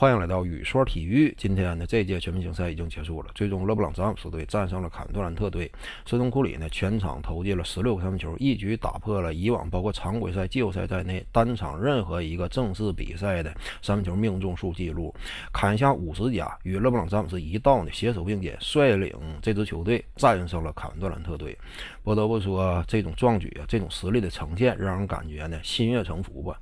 欢迎来到雨说体育。今天呢，这届全明星赛已经结束了，最终勒布朗·詹姆斯队战胜了凯文·杜兰特队。斯通库里呢，全场投进了十六个三分球，一举打破了以往包括常规赛、季后赛在内单场任何一个正式比赛的三分球命中数记录，砍下五十加，与勒布朗·詹姆斯一道呢，携手并肩，率领这支球队战胜了凯文·杜兰特队。不得不说，这种壮举啊，这种实力的呈现，让人感觉呢，心悦诚服吧。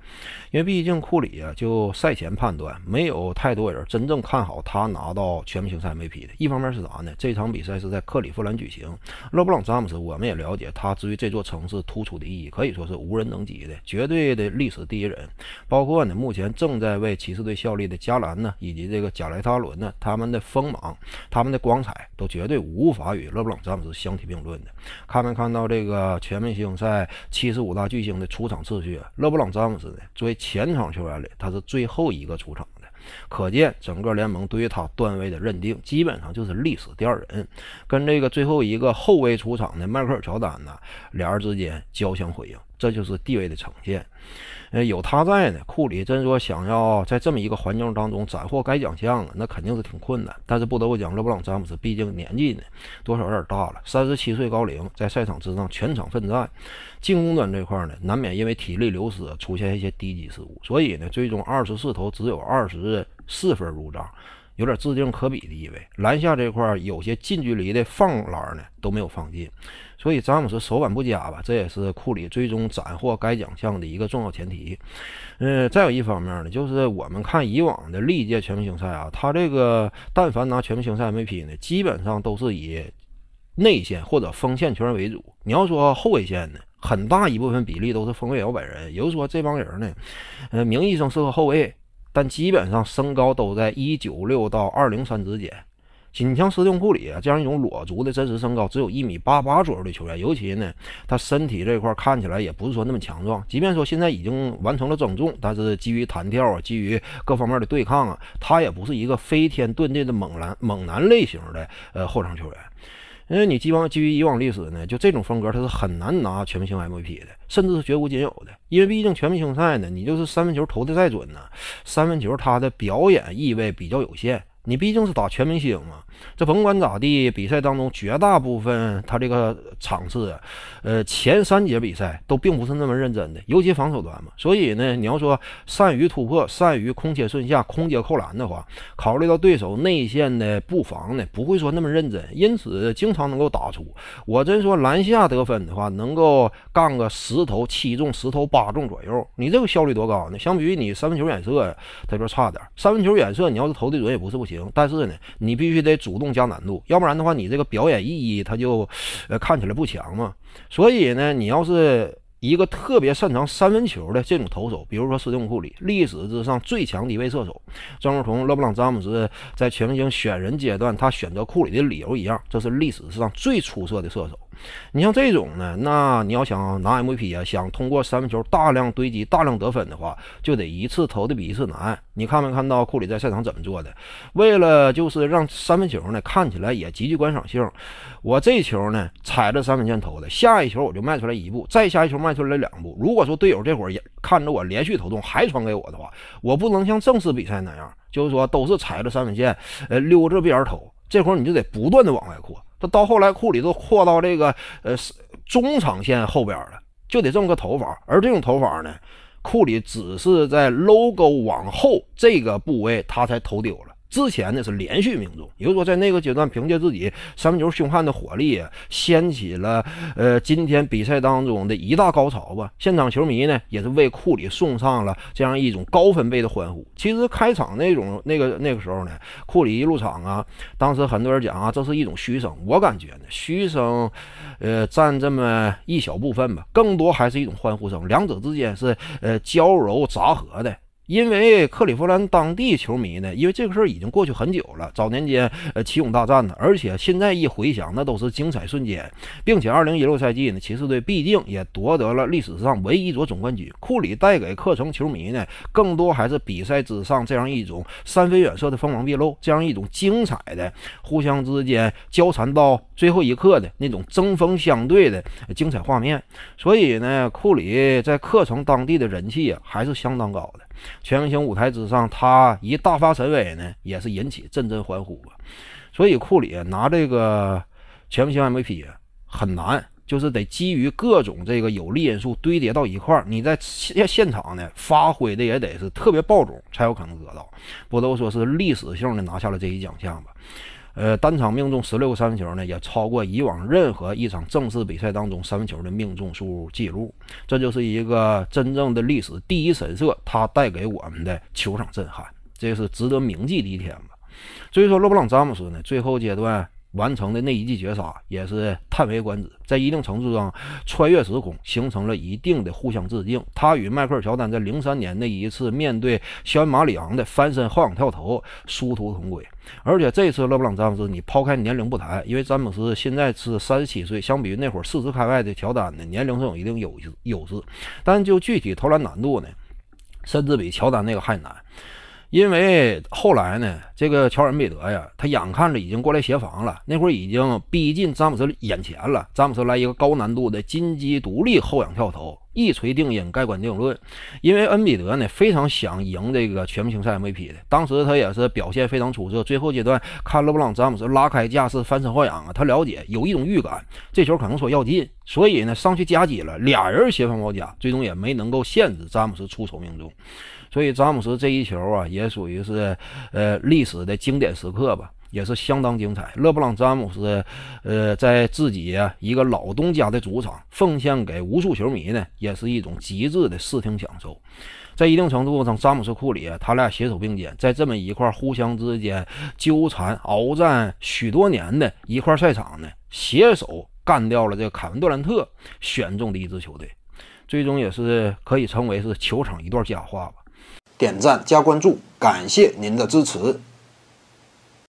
因为毕竟库里啊，就赛前判断没有。有太多人真正看好他拿到全明星赛 MVP 的，一方面是啥呢？这场比赛是在克利夫兰举行。勒布朗·詹姆斯，我们也了解，他至于这座城市突出的意义可以说是无人能及的，绝对的历史第一人。包括呢，目前正在为骑士队效力的加兰呢，以及这个贾莱特·阿伦呢，他们的锋芒、他们的光彩，都绝对无法与勒布朗·詹姆斯相提并论的。看没看到这个全明星赛七十五大巨星的出场次序？勒布朗·詹姆斯呢，作为前场球员里，他是最后一个出场。可见，整个联盟对于他段位的认定，基本上就是历史第二人，跟这个最后一个后卫出场的迈克尔·乔丹呢，两人之间交相辉映。这就是地位的呈现，呃，有他在呢，库里真说想要在这么一个环境当中斩获该奖项，那肯定是挺困难。但是不得不讲，勒布朗·詹姆斯毕竟年纪呢多少有点大了，三十七岁高龄，在赛场之上全场奋战，进攻端这块呢难免因为体力流失出现一些低级失误，所以呢，最终二十四投只有二十四分入账。有点致敬可比的意味，篮下这块有些近距离的放篮呢都没有放进，所以詹姆斯手感不佳吧，这也是库里最终斩获该奖项的一个重要前提。嗯，再有一方面呢，就是我们看以往的历届全明星赛啊，他这个但凡拿全明星赛 MVP 呢，基本上都是以内线或者锋线球员为主。你要说后卫线呢，很大一部分比例都是锋卫摇摆人，也就是说这帮人呢，呃，名义上是个后卫。但基本上身高都在一九六到二零三之间。锦强斯丁库里啊，这样一种裸足的真实身高只有一米八八左右的球员，尤其呢，他身体这块看起来也不是说那么强壮。即便说现在已经完成了增重，但是基于弹跳啊，基于各方面的对抗啊，他也不是一个飞天遁地的猛男猛男类型的呃后场球员。因为你基帮基于以往历史呢，就这种风格他是很难拿全明星 MVP 的，甚至是绝无仅有的。因为毕竟全明星赛呢，你就是三分球投的再准呢，三分球他的表演意味比较有限。你毕竟是打全明星嘛，这甭管咋地，比赛当中绝大部分他这个场次，呃，前三节比赛都并不是那么认真的，尤其防守端嘛。所以呢，你要说善于突破、善于空切顺下、空接扣篮的话，考虑到对手内线的布防呢，不会说那么认真，因此经常能够打出。我真说篮下得分的话，能够干个十投七中、十投八中左右，你这个效率多高呢？相比于你三分球远射呀，他说差点。三分球远射，你要是投的准也不是不行。行，但是呢，你必须得主动加难度，要不然的话，你这个表演意义他就呃看起来不强嘛。所以呢，你要是一个特别擅长三分球的这种投手，比如说斯蒂姆·库里，历史之上最强低位射手，正如同勒布朗詹姆斯在全明星选人阶段他选择库里的理由一样，这是历史上最出色的射手。你像这种呢，那你要想拿 M v P 啊，想通过三分球大量堆积、大量得分的话，就得一次投的比一次难。你看没看到库里在赛场怎么做的？为了就是让三分球呢看起来也极具观赏性。我这球呢踩着三分线投的，下一球我就迈出来一步，再下一球迈出来两步。如果说队友这会儿也看着我连续投中还传给我的话，我不能像正式比赛那样，就是说都是踩着三分线，呃，溜着边投。这会儿你就得不断的往外扩。他到后来，库里都扩到这个，呃，中长线后边了，就得这么个投法。而这种投法呢，库里只是在 logo 往后这个部位，他才投丢了。之前呢是连续命中，也就是说，在那个阶段，凭借自己三分球凶悍的火力，掀起了呃今天比赛当中的一大高潮吧。现场球迷呢，也是为库里送上了这样一种高分贝的欢呼。其实开场那种那个那个时候呢，库里一入场啊，当时很多人讲啊，这是一种嘘声。我感觉呢，嘘声，呃，占这么一小部分吧，更多还是一种欢呼声，两者之间是呃交柔杂合的。因为克利夫兰当地球迷呢，因为这个事儿已经过去很久了，早年间呃奇勇大战呢，而且现在一回想，那都是精彩瞬间，并且二零一六赛季呢，骑士队毕竟也夺得了历史上唯一一座总冠军。库里带给克城球迷呢，更多还是比赛之上这样一种三分远射的锋芒毕露，这样一种精彩的互相之间交缠到最后一刻的那种针锋相对的精彩画面。所以呢，库里在克城当地的人气啊，还是相当高的。全明星舞台之上，他一大发神威呢，也是引起阵阵欢呼啊。所以库里拿这个全明星 MVP 很难，就是得基于各种这个有利因素堆叠到一块儿，你在现现场呢发挥的也得是特别爆种，才有可能得到。不都说是历史性的拿下了这一奖项吧？呃，单场命中十六个三分球呢，也超过以往任何一场正式比赛当中三分球的命中数记录。这就是一个真正的历史第一神射，他带给我们的球场震撼，这是值得铭记的一天吧。所以说，勒布朗·詹姆斯呢，最后阶段。完成的那一记绝杀也是叹为观止，在一定程度上穿越时空，形成了一定的互相致敬。他与迈克尔·乔丹在零三年那一次面对肖恩·马里昂的翻身后仰跳投殊途同归。而且这次勒布朗·詹姆斯，你抛开年龄不谈，因为詹姆斯现在是三十七岁，相比于那会儿四十开外的乔丹的年龄是有一定优优势。但就具体投篮难度呢，甚至比乔丹那个还难。因为后来呢，这个乔恩贝德呀，他眼看着已经过来协防了，那会儿已经逼近詹姆斯眼前了。詹姆斯来一个高难度的金鸡独立后仰跳投。一锤定音，盖棺定论，因为恩比德呢非常想赢这个全明星赛 MVP 的，当时他也是表现非常出色，最后阶段看勒布朗詹姆斯拉开架势翻身后仰啊，他了解有一种预感，这球可能说要进，所以呢上去夹击了俩人协防包夹，最终也没能够限制詹姆斯出手命中，所以詹姆斯这一球啊也属于是呃历史的经典时刻吧。也是相当精彩。勒布朗詹姆斯，呃，在自己一个老东家的主场奉献给无数球迷呢，也是一种极致的视听享受。在一定程度上，詹姆斯库里他俩携手并肩，在这么一块互相之间纠缠鏖战许多年的一块赛场呢，携手干掉了这个凯文杜兰特选中的一支球队，最终也是可以称为是球场一段佳话吧。点赞加关注，感谢您的支持。